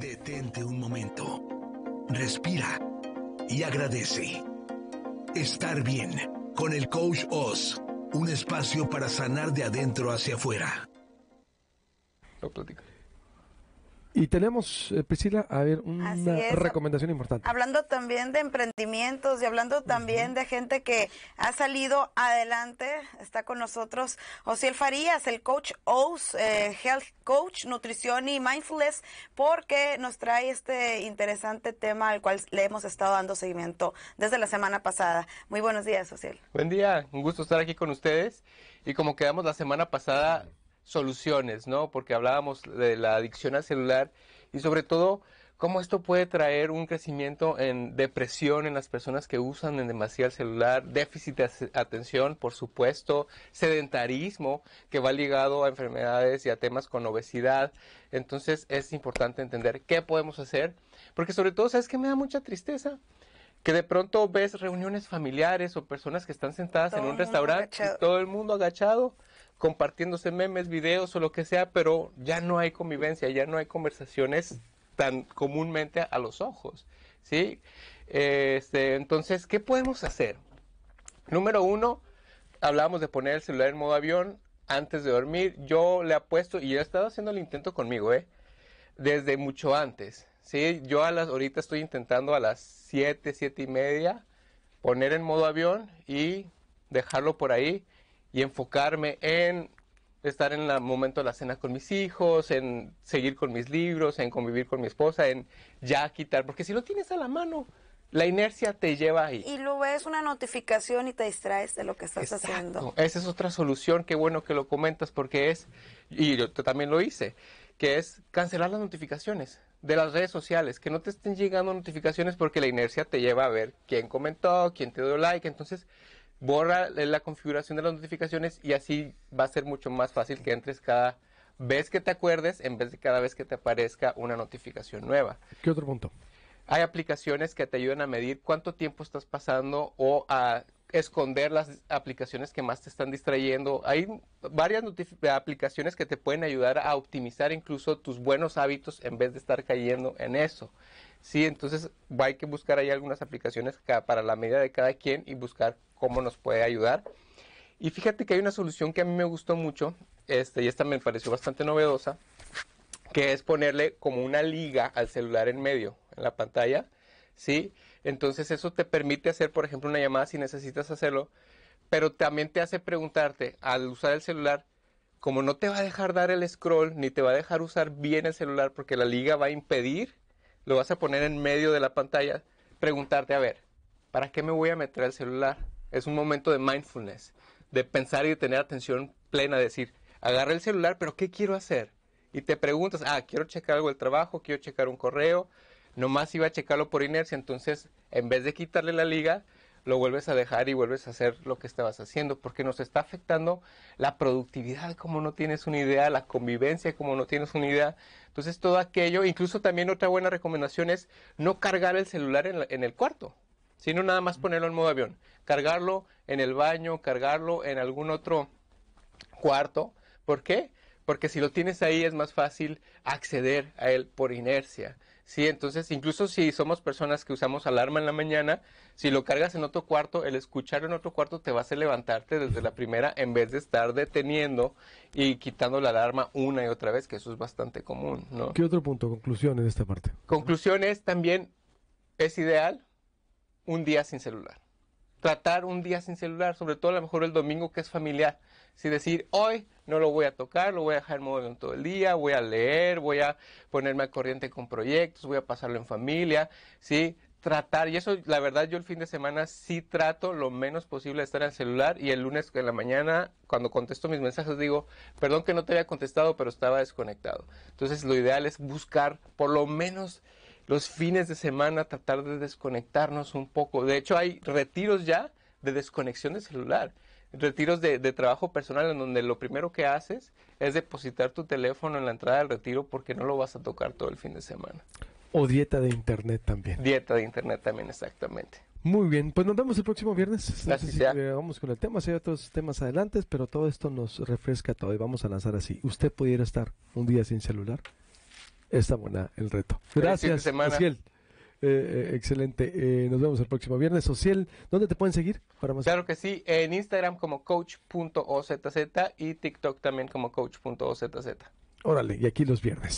Detente un momento, respira y agradece. Estar bien con el coach Oz, un espacio para sanar de adentro hacia afuera. Lo y tenemos, eh, Priscila, a ver, una recomendación importante. Hablando también de emprendimientos y hablando también de gente que ha salido adelante, está con nosotros Osiel Farías, el coach OS, eh, Health Coach, Nutrición y Mindfulness, porque nos trae este interesante tema al cual le hemos estado dando seguimiento desde la semana pasada. Muy buenos días, Osiel. Buen día, un gusto estar aquí con ustedes. Y como quedamos la semana pasada, soluciones, ¿no? Porque hablábamos de la adicción al celular y sobre todo cómo esto puede traer un crecimiento en depresión en las personas que usan en demasía el celular, déficit de atención, por supuesto, sedentarismo que va ligado a enfermedades y a temas con obesidad. Entonces es importante entender qué podemos hacer, porque sobre todo, ¿sabes que me da mucha tristeza? que de pronto ves reuniones familiares o personas que están sentadas en un restaurante y todo el mundo agachado compartiéndose memes, videos o lo que sea, pero ya no hay convivencia, ya no hay conversaciones tan comúnmente a los ojos, ¿sí? Este, entonces, ¿qué podemos hacer? Número uno, hablábamos de poner el celular en modo avión antes de dormir. Yo le apuesto, y he estado haciendo el intento conmigo, ¿eh? Desde mucho antes, ¿sí? Yo a las, ahorita estoy intentando a las 7, 7 y media, poner en modo avión y dejarlo por ahí y enfocarme en estar en el momento de la cena con mis hijos, en seguir con mis libros, en convivir con mi esposa, en ya quitar, porque si lo tienes a la mano, la inercia te lleva ahí. Y lo ves una notificación y te distraes de lo que estás haciendo. Esa es otra solución, qué bueno que lo comentas, porque es, y yo también lo hice, que es cancelar las notificaciones de las redes sociales, que no te estén llegando notificaciones porque la inercia te lleva a ver quién comentó, quién te dio like, entonces borra la configuración de las notificaciones y así va a ser mucho más fácil que entres cada vez que te acuerdes en vez de cada vez que te aparezca una notificación nueva. ¿Qué otro punto? Hay aplicaciones que te ayudan a medir cuánto tiempo estás pasando o a esconder las aplicaciones que más te están distrayendo. Hay varias aplicaciones que te pueden ayudar a optimizar incluso tus buenos hábitos en vez de estar cayendo en eso. Sí, entonces hay que buscar ahí algunas aplicaciones para la medida de cada quien y buscar cómo nos puede ayudar. Y fíjate que hay una solución que a mí me gustó mucho, este, y esta me pareció bastante novedosa, que es ponerle como una liga al celular en medio, en la pantalla, ¿sí? Entonces eso te permite hacer, por ejemplo, una llamada si necesitas hacerlo, pero también te hace preguntarte al usar el celular, como no te va a dejar dar el scroll, ni te va a dejar usar bien el celular, porque la liga va a impedir lo vas a poner en medio de la pantalla, preguntarte, a ver, ¿para qué me voy a meter el celular? Es un momento de mindfulness, de pensar y de tener atención plena, decir, agarra el celular, pero ¿qué quiero hacer? Y te preguntas, ah, quiero checar algo del trabajo, quiero checar un correo, nomás iba a checarlo por inercia, entonces en vez de quitarle la liga, lo vuelves a dejar y vuelves a hacer lo que estabas haciendo, porque nos está afectando la productividad como no tienes una idea, la convivencia como no tienes una idea. Entonces todo aquello, incluso también otra buena recomendación es no cargar el celular en, el cuarto, sino nada más ponerlo en modo avión, cargarlo en el baño, cargarlo en algún otro cuarto. ¿Por qué? porque si lo tienes ahí es más fácil acceder a él por inercia. Sí, entonces incluso si somos personas que usamos alarma en la mañana, si lo cargas en otro cuarto, el escuchar en otro cuarto te va a hacer levantarte desde la primera en vez de estar deteniendo y quitando la alarma una y otra vez, que eso es bastante común, ¿Qué otro punto, conclusión en esta parte? Conclusión es también, es ideal un día sin celular. Tratar un día sin celular, sobre todo a lo mejor el domingo que es familiar. Si decir, hoy no lo voy a tocar, lo voy a dejar en modo todo el día, voy a leer, voy a ponerme a corriente con proyectos, voy a pasarlo en familia, ¿sí? tratar, y eso la verdad yo el fin de semana sí trato lo menos posible de estar en el celular y el lunes en la mañana cuando contesto mis mensajes digo, perdón que no te había contestado pero estaba desconectado. Entonces lo ideal es buscar por lo menos los fines de semana tratar de desconectarnos un poco. De hecho hay retiros ya de desconexión de celular retiros de, trabajo personal en donde lo primero que haces es depositar tu teléfono en la entrada del retiro porque no lo vas a tocar todo el fin de semana. O dieta de internet también. Dieta de internet también, exactamente. Muy bien, pues nos vemos el próximo viernes. Eh, vamos con el tema, si hay otros temas adelante, pero todo esto nos refresca todo y vamos a lanzar así. ¿Usted pudiera estar un día sin celular? Está buena el reto. Gracias, Gracias eh, eh, excelente. Eh, nos vemos el próximo viernes. Social, ¿dónde te pueden seguir? claro que sí, en Instagram como coach.ozz y TikTok también como coach.ozz. Órale, y aquí los viernes.